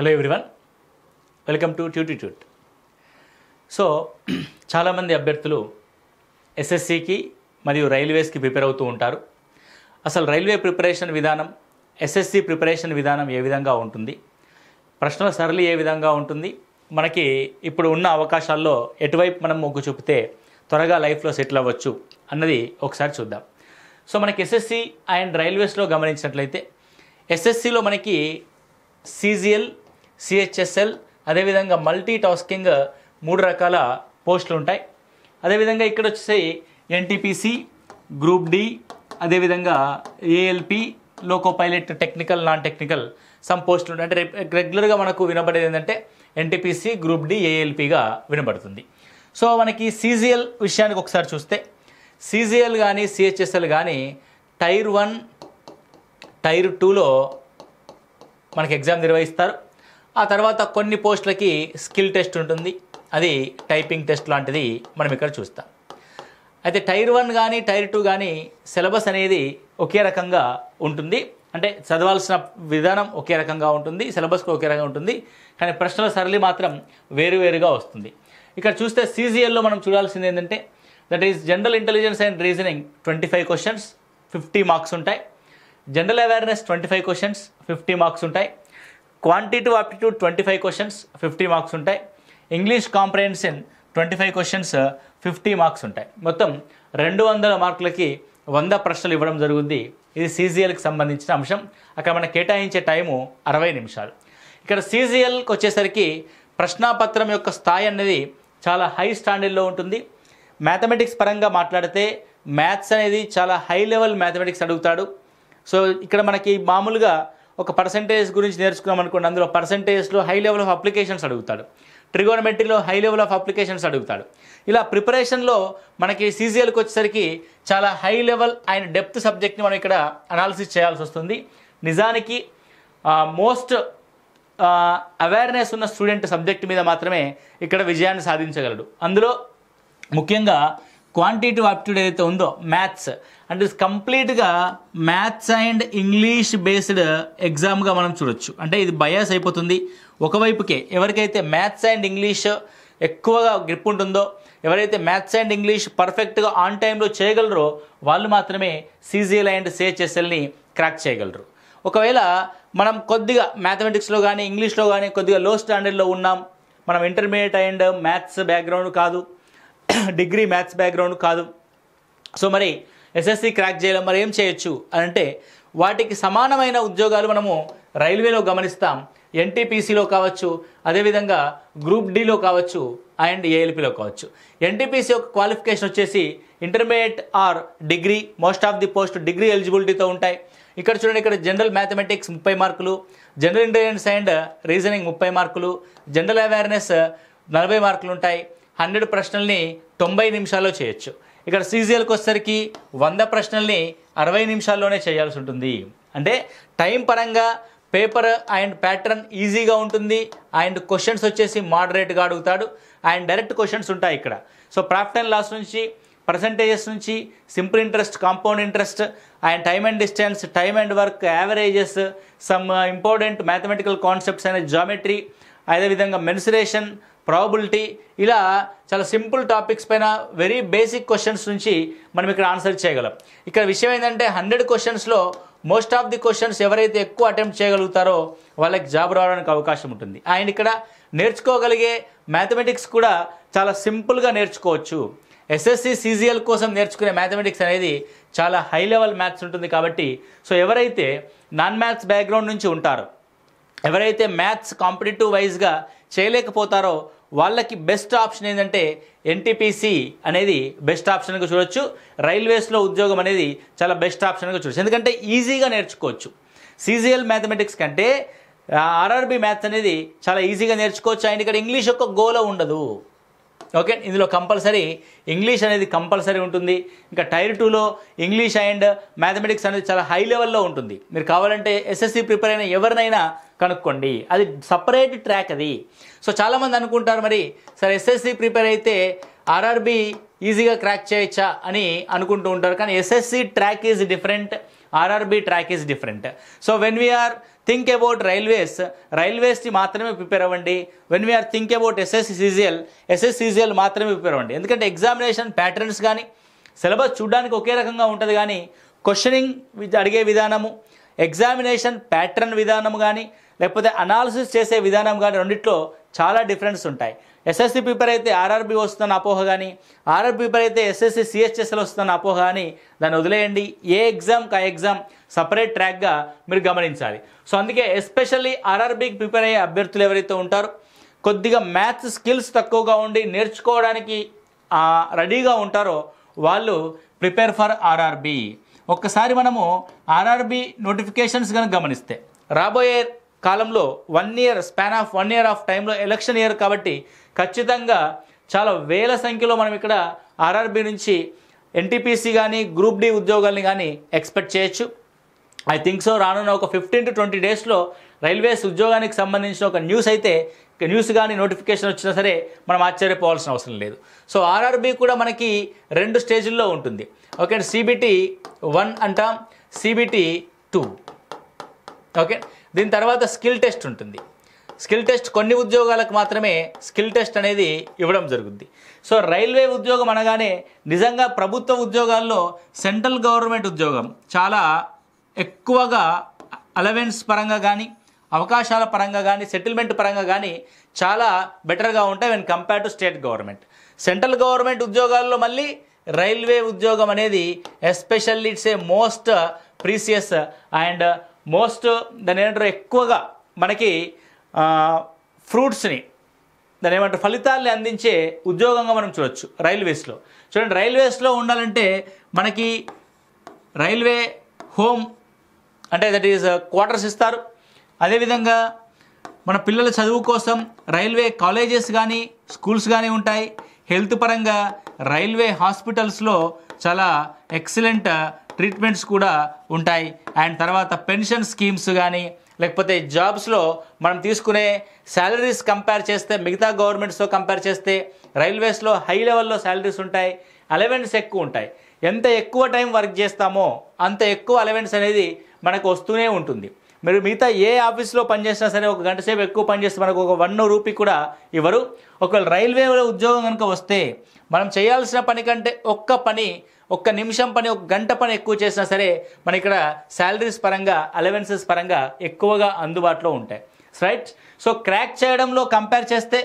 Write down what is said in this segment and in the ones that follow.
hello everyone welcome to ట్యూటిట్యూట్ so చాలామంది అభ్యర్థులు ఎస్ఎస్సికి మరియు రైల్వేస్కి ప్రిపేర్ అవుతూ ఉంటారు అసలు రైల్వే ప్రిపరేషన్ విధానం ఎస్ఎస్సి ప్రిపరేషన్ విధానం ఏ విధంగా ఉంటుంది ప్రశ్నల సరళి ఏ విధంగా ఉంటుంది మనకి ఇప్పుడు ఉన్న అవకాశాల్లో ఎటువైపు మనం మొగ్గు చూపితే త్వరగా లైఫ్లో సెటిల్ అవ్వచ్చు అన్నది ఒకసారి చూద్దాం సో మనకి ఎస్ఎస్సి అండ్ రైల్వేస్లో గమనించినట్లయితే ఎస్ఎస్సిలో మనకి సీజిఎల్ సిహెచ్ఎస్ఎల్ అదేవిధంగా మల్టీ టాస్కింగ్ మూడు రకాల పోస్టులు ఉంటాయి అదేవిధంగా ఇక్కడ వచ్చేసి ఎన్టీపీసీ గ్రూప్ డి అదేవిధంగా ALP loco pilot technical non technical some పోస్టులు ఉంటాయి అంటే రెగ్యులర్గా మనకు వినబడేది ఏంటంటే ఎన్టీపీసీ గ్రూప్ డి ఏఎల్పిగా వినబడుతుంది సో మనకి సీజీఎల్ విషయానికి ఒకసారి చూస్తే సీజీఎల్ కానీ సిహెచ్ఎస్ఎల్ కానీ టైర్ వన్ టైర్ టూలో మనకి ఎగ్జామ్ నిర్వహిస్తారు ఆ తర్వాత కొన్ని పోస్టులకి స్కిల్ టెస్ట్ ఉంటుంది అది టైపింగ్ టెస్ట్ లాంటిది మనం ఇక్కడ చూస్తాం అయితే టైర్ వన్ కానీ టైర్ టూ కానీ సిలబస్ అనేది ఒకే రకంగా ఉంటుంది అంటే చదవాల్సిన విధానం ఒకే రకంగా ఉంటుంది సిలబస్ ఒకే రకంగా ఉంటుంది కానీ ప్రశ్నల సరళి మాత్రం వేరువేరుగా వస్తుంది ఇక్కడ చూస్తే సీజీఎల్లో మనం చూడాల్సింది ఏంటంటే that is general intelligence and reasoning twenty five questions fifty marks ఉంటాయి general awareness twenty five questions fifty marks ఉంటాయి quantitative aptitude twenty five questions fifty marks ఉంటాయి English comprehension twenty five questions fifty marks ఉంటాయి మొత్తం రెండు వందల మార్కులకి వంద ప్రశ్నలు ఇవ్వడం జరుగుతుంది ఇది సీజీఎల్కి సంబంధించిన అంశం అక్కడ మనం కేటాయించే టైము అరవై నిమిషాలు ఇక్కడ సీజీఎల్కి వచ్చేసరికి ప్రశ్నాపత్రం యొక్క స్థాయి అనేది చాలా హై స్టాండర్డ్లో ఉంటుంది మ్యాథమెటిక్స్ పరంగా మాట్లాడితే మ్యాథ్స్ అనేది చాలా హై లెవెల్ మ్యాథమెటిక్స్ అడుగుతాడు సో ఇక్కడ మనకి మామూలుగా ఒక పర్సంటేజ్ గురించి నేర్చుకున్నాం అనుకోండి అందులో పర్సంటేజ్లో హై లెవెల్ ఆఫ్ అప్లికేషన్స్ అడుగుతాడు ట్రిగోనమెట్రీలో హై లెవెల్ ఆఫ్ అప్లికేషన్స్ అడుగుతాడు ఇలా ప్రిపరేషన్లో మనకి సీజీఎల్కి వచ్చేసరికి చాలా హై లెవెల్ అండ్ డెప్త్ సబ్జెక్ట్ని మనం ఇక్కడ అనాలిసిస్ చేయాల్సి వస్తుంది నిజానికి మోస్ట్ అవేర్నెస్ ఉన్న స్టూడెంట్ సబ్జెక్ట్ మీద మాత్రమే ఇక్కడ విజయాన్ని సాధించగలడు అందులో ముఖ్యంగా క్వాంటిటీ ఆప్టిట్యూడ్ ఏదైతే ఉందో మ్యాథ్స్ అంటే కంప్లీట్గా మ్యాథ్స్ అండ్ ఇంగ్లీష్ బేస్డ్ ఎగ్జామ్గా మనం చూడొచ్చు అంటే ఇది బయాస్ అయిపోతుంది ఒకవైపుకే ఎవరికైతే మ్యాథ్స్ అండ్ ఇంగ్లీష్ ఎక్కువగా గ్రిప్ ఉంటుందో ఎవరైతే మ్యాథ్స్ అండ్ ఇంగ్లీష్ పర్ఫెక్ట్గా ఆన్ టైంలో చేయగలరో వాళ్ళు మాత్రమే సీజీఎల్ అండ్ సిహెచ్ఎస్ఎల్ని క్రాక్ చేయగలరు ఒకవేళ మనం కొద్దిగా మ్యాథమెటిక్స్లో కానీ ఇంగ్లీష్లో కానీ కొద్దిగా లో స్టాండర్డ్లో ఉన్నాం మనం ఇంటర్మీడియట్ అండ్ మ్యాథ్స్ బ్యాక్గ్రౌండ్ కాదు డిగ్రీ మ్యాథ్స్ బ్యాక్గ్రౌండ్ కాదు సో మరి ఎస్ఎస్సి క్రాక్ చేయడం మరి ఏం చేయొచ్చు అని అంటే వాటికి సమానమైన ఉద్యోగాలు మనము రైల్వేలో గమనిస్తాం ఎన్టీపీసీలో కావచ్చు అదేవిధంగా గ్రూప్ డిలో కావచ్చు అండ్ ఏఎల్పిలో కావచ్చు ఎన్టీపీసీ యొక్క క్వాలిఫికేషన్ వచ్చేసి intermediate or degree most of the post degree ఎలిజిబిలిటీతో ఉంటాయి ఇక్కడ చూడండి ఇక్కడ జనరల్ మ్యాథమెటిక్స్ ముప్పై మార్కులు జనరల్ ఇంటెలిజెన్స్ అండ్ రీజనింగ్ ముప్పై మార్కులు జనరల్ అవేర్నెస్ నలభై మార్కులు ఉంటాయి హండ్రెడ్ ప్రశ్నల్ని తొంభై నిమిషాల్లో చేయొచ్చు ఇక్కడ సీజీఎల్కి వచ్చేసరికి వంద ప్రశ్నల్ని అరవై నిమిషాల్లోనే చేయాల్సి ఉంటుంది అంటే టైం పరంగా పేపర్ అండ్ ప్యాటర్న్ ఈజీగా ఉంటుంది అండ్ క్వశ్చన్స్ వచ్చేసి మోడరేట్గా అడుగుతాడు అండ్ డైరెక్ట్ క్వశ్చన్స్ ఉంటాయి ఇక్కడ సో ప్రాఫిట్ అండ్ లాస్ నుంచి పర్సంటేజెస్ నుంచి simple interest compound interest and time and distance time and work averages some important mathematical concepts అనే జామెట్రీ అదేవిధంగా మెన్సురేషన్ ప్రాబిలిటీ ఇలా చాలా సింపుల్ టాపిక్స్ పైన వెరీ బేసిక్ క్వశ్చన్స్ నుంచి మనం ఇక్కడ ఆన్సర్ చేయగలం ఇక్కడ విషయం ఏంటంటే హండ్రెడ్ క్వశ్చన్స్లో మోస్ట్ ఆఫ్ ది క్వశ్చన్స్ ఎవరైతే ఎక్కువ అటెంప్ట్ చేయగలుగుతారో వాళ్ళకి జాబ్ రావడానికి అవకాశం ఉంటుంది ఆయన ఇక్కడ నేర్చుకోగలిగే మ్యాథమెటిక్స్ కూడా చాలా సింపుల్గా నేర్చుకోవచ్చు ఎస్ఎస్సి సీజీఎల్ కోసం నేర్చుకునే మ్యాథమెటిక్స్ అనేది చాలా హై లెవెల్ మ్యాథ్స్ ఉంటుంది కాబట్టి సో ఎవరైతే నాన్ మ్యాథ్స్ బ్యాక్గ్రౌండ్ నుంచి ఉంటారో ఎవరైతే మ్యాథ్స్ కాంపిటేటివ్ వైజ్గా చేయలేకపోతారో వాళ్ళకి బెస్ట్ ఆప్షన్ ఏంటంటే ఎన్టీపీసీ అనేది బెస్ట్ ఆప్షన్గా చూడొచ్చు రైల్వేస్లో ఉద్యోగం అనేది చాలా బెస్ట్ ఆప్షన్గా చూడొచ్చు ఎందుకంటే ఈజీగా నేర్చుకోవచ్చు సీజీఎల్ మ్యాథమెటిక్స్ కంటే ఆర్ఆర్బి మ్యాథ్స్ అనేది చాలా ఈజీగా నేర్చుకోవచ్చు ఆయన ఇక్కడ ఇంగ్లీష్ యొక్క గోలో ఉండదు ఓకే ఇందులో కంపల్సరీ ఇంగ్లీష్ అనేది కంపల్సరీ ఉంటుంది ఇంకా టైర్ టూలో ఇంగ్లీష్ అండ్ మ్యాథమెటిక్స్ అనేది చాలా హై లెవెల్లో ఉంటుంది మీరు కావాలంటే ఎస్ఎస్సి ప్రిపేర్ అయిన ఎవరినైనా కనుక్కోండి అది సపరేట్ ట్రాక్ అది సో చాలామంది అనుకుంటారు మరి సరే ఎస్ఎస్సి ప్రిపేర్ అయితే ఆర్ఆర్బి ఈజీగా క్రాక్ చేయొచ్చా అని అనుకుంటూ ఉంటారు కానీ SSC track is different RRB track is different so when we are think about railways రైల్వేస్ని మాత్రమే ప్రిపేర్ అవ్వండి when we are think about SS SSC CGL మాత్రమే ప్రిపేర్ అవ్వండి ఎందుకంటే ఎగ్జామినేషన్ ప్యాటర్న్స్ కానీ సిలబస్ చూడడానికి ఒకే రకంగా ఉంటుంది కానీ క్వశ్చనింగ్ అడిగే విధానము ఎగ్జామినేషన్ ప్యాటర్న్ విధానం కానీ లేకపోతే అనాలిసిస్ చేసే విధానం కానీ రెండిట్లో చాలా డిఫరెన్స్ ఉంటాయి ఎస్ఎస్సి పేపర్ అయితే ఆర్ఆర్బి వస్తున్న అపోహ కానీ ఆర్ఆర్బి పేపర్ అయితే ఎస్ఎస్సి సిహెచ్ఎస్ఎల్ వస్తున్న అపోహ కానీ దాన్ని వదిలేయండి ఏ ఎగ్జామ్ కా ఎగ్జామ్ సపరేట్ ట్రాక్గా మీరు గమనించాలి సో అందుకే ఎస్పెషల్లీ ఆర్ఆర్బికి ప్రిపేర్ అయ్యే అభ్యర్థులు ఎవరైతే ఉంటారో కొద్దిగా మ్యాథ్స్ స్కిల్స్ తక్కువగా ఉండి నేర్చుకోవడానికి రెడీగా ఉంటారో వాళ్ళు ప్రిపేర్ ఫర్ ఆర్ఆర్బి ఒక్కసారి మనము ఆర్ఆర్బి నోటిఫికేషన్స్ కనుక గమనిస్తే రాబోయే కాలంలో one year span of one year of టైంలో ఎలక్షన్ ఇయర్ కాబట్టి ఖచ్చితంగా చాలా వేల సంఖ్యలో మనం ఇక్కడ ఆర్ఆర్బీ నుంచి ఎన్టీపీసీ కానీ గ్రూప్ డి ఉద్యోగాల్ని కానీ ఎక్స్పెక్ట్ చేయొచ్చు ఐ థింక్ సో రానున్న ఒక ఫిఫ్టీన్ టు ట్వంటీ డేస్లో రైల్వేస్ ఉద్యోగానికి సంబంధించిన ఒక న్యూస్ అయితే న్యూస్ కానీ నోటిఫికేషన్ వచ్చినా సరే మనం ఆశ్చర్యపోవాల్సిన అవసరం లేదు సో ఆర్ఆర్బీ కూడా మనకి రెండు స్టేజుల్లో ఉంటుంది ఓకే సిబిటి వన్ అంటాం సిబిటి టూ ఓకే దీని తర్వాత స్కిల్ టెస్ట్ ఉంటుంది స్కిల్ టెస్ట్ కొన్ని ఉద్యోగాలకు మాత్రమే స్కిల్ టెస్ట్ అనేది ఇవ్వడం జరుగుద్ది సో రైల్వే ఉద్యోగం అనగానే నిజంగా ప్రభుత్వ ఉద్యోగాల్లో సెంట్రల్ గవర్నమెంట్ ఉద్యోగం చాలా ఎక్కువగా అలవెన్స్ పరంగా కానీ అవకాశాల పరంగా కానీ సెటిల్మెంట్ పరంగా కానీ చాలా బెటర్గా ఉంటాయి when compare to state government central government ఉద్యోగాల్లో మళ్ళీ రైల్వే ఉద్యోగం అనేది especially it's a most precious and most దాని ఏంటంటారు ఎక్కువగా మనకి ఫ్రూట్స్ని దాని ఏమంటారు ఫలితాల్ని అందించే ఉద్యోగంగా మనం చూడవచ్చు రైల్వేస్లో చూడండి రైల్వేస్లో ఉండాలంటే మనకి రైల్వే హోమ్ అంటే దట్ ఈజ్ క్వార్టర్స్ ఇస్తారు అదేవిధంగా మన పిల్లల చదువు కోసం రైల్వే కాలేజెస్ కానీ స్కూల్స్ కానీ ఉంటాయి హెల్త్ పరంగా రైల్వే హాస్పిటల్స్లో చాలా ఎక్సలెంట్ ట్రీట్మెంట్స్ కూడా ఉంటాయి అండ్ తర్వాత పెన్షన్ స్కీమ్స్ కానీ లేకపోతే జాబ్స్లో మనం తీసుకునే శాలరీస్ కంపేర్ చేస్తే మిగతా గవర్నమెంట్స్తో కంపేర్ చేస్తే రైల్వేస్లో హై లెవెల్లో శాలరీస్ ఉంటాయి అలవెన్స్ ఎక్కువ ఉంటాయి ఎంత ఎక్కువ టైం వర్క్ చేస్తామో అంత ఎక్కువ అలవెన్స్ అనేది మనకు వస్తూనే ఉంటుంది మీరు మిగతా ఏ ఆఫీస్లో పనిచేసినా సరే ఒక గంట సేపు ఎక్కువ పనిచేస్తే మనకు ఒక వన్ రూపీ కూడా ఇవ్వరు ఒకవేళ రైల్వేలో ఉద్యోగం కనుక వస్తే మనం చేయాల్సిన పని కంటే ఒక్క పని ఒక్క నిమిషం పని ఒక గంట పని ఎక్కువ చేసినా సరే మన ఇక్కడ శాలరీస్ పరంగా అలవెన్సెస్ పరంగా ఎక్కువగా అందుబాటులో ఉంటాయి రైట్ సో క్రాక్ చేయడంలో కంపేర్ చేస్తే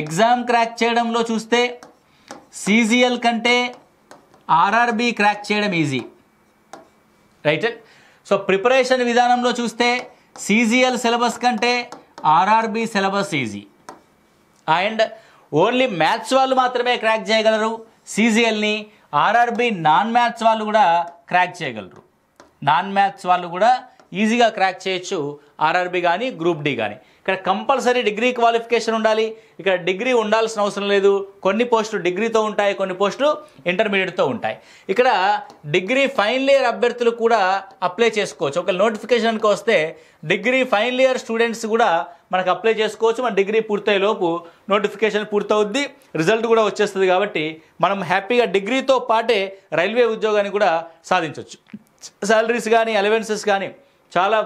ఎగ్జామ్ క్రాక్ చేయడంలో చూస్తే సీజీఎల్ కంటే ఆర్ఆర్బి క్రాక్ చేయడం ఈజీ రైట్ సో ప్రిపరేషన్ విధానంలో చూస్తే సీజీఎల్ సిలబస్ కంటే RRB syllabus easy and only maths వాళ్ళు మాత్రమే క్రాక్ చేయగలరు సీజీఎల్ని ఆర్ఆర్బి నాన్ మ్యాథ్స్ వాళ్ళు కూడా క్రాక్ చేయగలరు నాన్ మ్యాథ్స్ వాళ్ళు కూడా ఈజీగా క్రాక్ చేయొచ్చు ఆర్ఆర్బీ కానీ గ్రూప్ డి కానీ ఇక్కడ కంపల్సరీ డిగ్రీ క్వాలిఫికేషన్ ఉండాలి ఇక్కడ డిగ్రీ ఉండాల్సిన అవసరం లేదు కొన్ని పోస్టులు డిగ్రీతో ఉంటాయి కొన్ని పోస్టులు ఇంటర్మీడియట్తో ఉంటాయి ఇక్కడ డిగ్రీ ఫైనల్ ఇయర్ అభ్యర్థులు కూడా అప్లై చేసుకోవచ్చు ఒక నోటిఫికేషన్కి వస్తే డిగ్రీ ఫైనల్ ఇయర్ స్టూడెంట్స్ కూడా మనకు అప్లై చేసుకోవచ్చు మన డిగ్రీ పూర్తయ్యేలోపు నోటిఫికేషన్ పూర్తవుద్ది రిజల్ట్ కూడా వచ్చేస్తుంది కాబట్టి మనం హ్యాపీగా డిగ్రీతో పాటే రైల్వే ఉద్యోగాన్ని కూడా సాధించవచ్చు శాలరీస్ కానీ అలవెన్సెస్ కానీ చాలా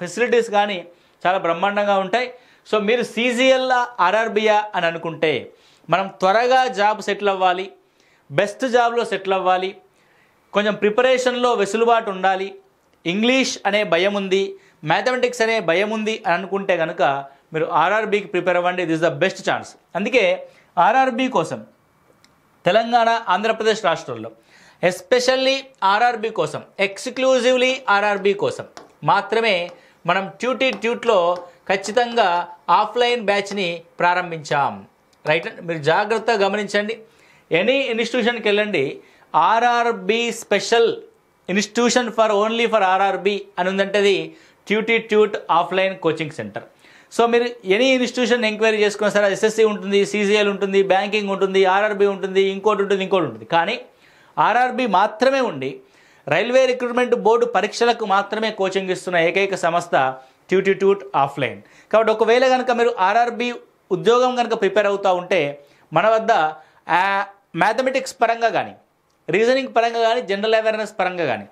ఫెసిలిటీస్ కానీ చాలా బ్రహ్మాండంగా ఉంటాయి సో మీరు సీజీఎల్ ఆర్ఆర్బియా అని అనుకుంటే మనం త్వరగా జాబ్ సెటిల్ అవ్వాలి బెస్ట్ జాబ్లో సెటిల్ అవ్వాలి కొంచెం ప్రిపరేషన్లో వెసులుబాటు ఉండాలి ఇంగ్లీష్ అనే భయం ఉంది మ్యాథమెటిక్స్ అనే భయం ఉంది అని అనుకుంటే కనుక మీరు ఆర్ఆర్బీకి ప్రిపేర్ అవ్వండి దిస్ ద బెస్ట్ ఛాన్స్ అందుకే ఆర్ఆర్బీ కోసం తెలంగాణ ఆంధ్రప్రదేశ్ రాష్ట్రాల్లో ఎస్పెషల్లీ ఆర్ఆర్బి కోసం ఎక్స్క్లూజివ్లీ ఆర్ఆర్బి కోసం మాత్రమే మనం ట్యూటీ ట్యూట్లో ఖచ్చితంగా ఆఫ్లైన్ బ్యాచ్ని ప్రారంభించాం రైట్ మీరు జాగ్రత్తగా గమనించండి ఎనీ ఇన్స్టిట్యూషన్కి వెళ్ళండి RRB special institution for only for RRB అని ఉందంటే అది ట్యూటీ ట్యూట్ ఆఫ్లైన్ కోచింగ్ సెంటర్ సో మీరు ఎనీ ఇన్స్టిట్యూషన్ ఎంక్వైరీ చేసుకున్న సరే ఎస్ఎస్సి ఉంటుంది సీజీఎల్ ఉంటుంది బ్యాంకింగ్ ఉంటుంది ఆర్ఆర్బి ఉంటుంది ఇంకోటి ఉంటుంది ఇంకోటి ఉంటుంది కానీ ఆర్ఆర్బి మాత్రమే ఉండి రైల్వే రిక్రూట్మెంట్ బోర్డు పరీక్షలకు మాత్రమే కోచింగ్ ఇస్తున్న ఏకైక సంస్థ ట్యూటిట్యూట్ ఆఫ్లైన్ కాబట్టి ఒకవేళ కనుక మీరు ఆర్ఆర్బి ఉద్యోగం కనుక ప్రిపేర్ అవుతూ ఉంటే మన వద్ద మ్యాథమెటిక్స్ పరంగా కానీ రీజనింగ్ పరంగా కానీ జనరల్ అవేర్నెస్ పరంగా కానీ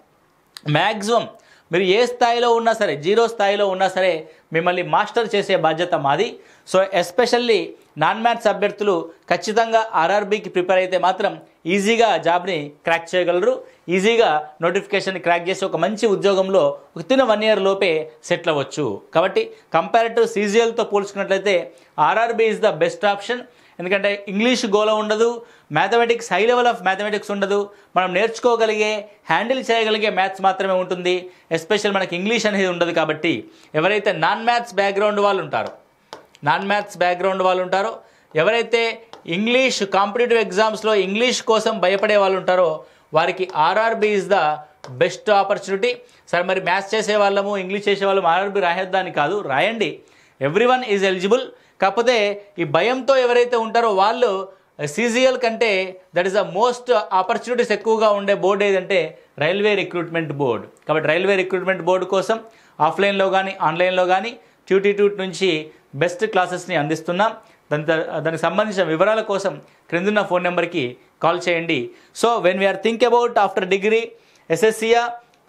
మ్యాక్సిమం మీరు ఏ స్థాయిలో ఉన్నా సరే జీరో స్థాయిలో ఉన్నా సరే మిమ్మల్ని మాస్టర్ చేసే బాధ్యత మాది సో ఎస్పెషల్లీ నాన్ మ్యాథ్స్ అభ్యర్థులు ఖచ్చితంగా ఆర్ఆర్బీకి ప్రిపేర్ అయితే మాత్రం ఈజీగా జాబ్ని క్రాక్ చేయగలరు ఈజీగా నోటిఫికేషన్ క్రాక్ చేసి ఒక మంచి ఉద్యోగంలో తిన వన్ ఇయర్ లోపే సెటిల్ అవ్వచ్చు కాబట్టి కంపారిటివ్ సీజీఎల్తో పోల్చుకున్నట్లయితే RRB is the best option ఎందుకంటే ఇంగ్లీష్ గోల ఉండదు mathematics high level of mathematics ఉండదు మనం నేర్చుకోగలిగే హ్యాండిల్ చేయగలిగే మ్యాథ్స్ మాత్రమే ఉంటుంది ఎస్పెషల్ మనకి ఇంగ్లీష్ అనేది ఉండదు కాబట్టి ఎవరైతే నాన్ మ్యాథ్స్ బ్యాక్గ్రౌండ్ వాళ్ళు ఉంటారో నాన్ మ్యాథ్స్ బ్యాక్గ్రౌండ్ వాళ్ళు ఉంటారో ఎవరైతే ఇంగ్లీష్ కాంపిటేటివ్ ఎగ్జామ్స్లో ఇంగ్లీష్ కోసం భయపడే వాళ్ళు ఉంటారో వారికి RRB is the best opportunity సరే మరి మ్యాథ్స్ చేసే వాళ్ళము ఇంగ్లీష్ చేసే వాళ్ళము ఆర్ఆర్బి రాయొద్దని కాదు రాయండి ఎవ్రీ వన్ ఈజ్ ఎలిజిబుల్ కాకపోతే ఈ భయంతో ఎవరైతే ఉంటారో వాళ్ళు సీజీఎల్ కంటే that is the most opportunities ఎక్కువగా ఉండే బోర్డు ఏదంటే రైల్వే రిక్రూట్మెంట్ బోర్డు కాబట్టి రైల్వే రిక్రూట్మెంట్ బోర్డు కోసం ఆఫ్లైన్లో కానీ ఆన్లైన్లో కానీ ట్యూటిట్యూడ్ నుంచి బెస్ట్ క్లాసెస్ని అందిస్తున్నాం దాని దానికి సంబంధించిన వివరాల కోసం క్రిందున్న ఫోన్ నెంబర్కి కాల్ చేయండి so when we are think about after degree ఎస్ఎస్సీఆ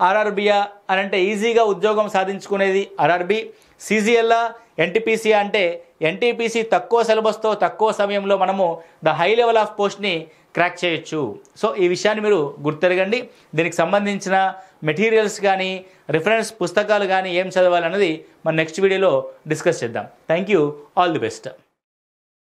ఆర్ఆర్బియా అని అంటే ఈజీగా ఉద్యోగం సాధించుకునేది ఆర్ఆర్బి సీజీఎల్ఆ ఎన్టీపీసీ అంటే ఎన్టీపీసీ తక్కువ సిలబస్తో తక్కువ సమయంలో మనము ద హై లెవెల్ ఆఫ్ పోస్ట్ని క్రాక్ చేయొచ్చు సో ఈ విషయాన్ని మీరు గుర్తెరగండి దీనికి సంబంధించిన మెటీరియల్స్ కానీ రిఫరెన్స్ పుస్తకాలు కానీ ఏం చదవాలన్నది మన నెక్స్ట్ వీడియోలో డిస్కస్ చేద్దాం thank you all the best